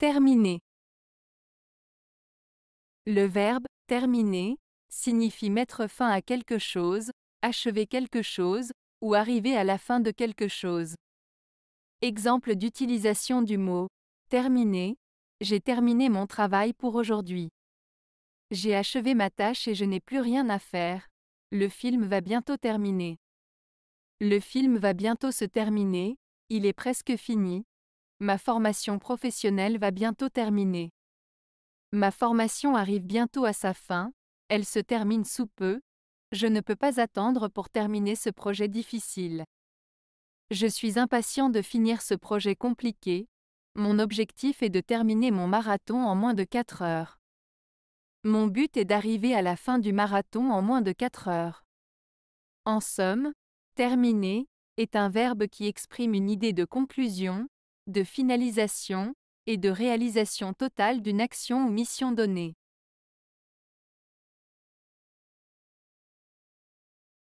Terminer. Le verbe terminer signifie mettre fin à quelque chose, achever quelque chose, ou arriver à la fin de quelque chose. Exemple d'utilisation du mot terminer. J'ai terminé mon travail pour aujourd'hui. J'ai achevé ma tâche et je n'ai plus rien à faire. Le film va bientôt terminer. Le film va bientôt se terminer, il est presque fini, Ma formation professionnelle va bientôt terminer. Ma formation arrive bientôt à sa fin, elle se termine sous peu, je ne peux pas attendre pour terminer ce projet difficile. Je suis impatient de finir ce projet compliqué, mon objectif est de terminer mon marathon en moins de 4 heures. Mon but est d'arriver à la fin du marathon en moins de 4 heures. En somme, terminer est un verbe qui exprime une idée de conclusion, de finalisation et de réalisation totale d'une action ou mission donnée.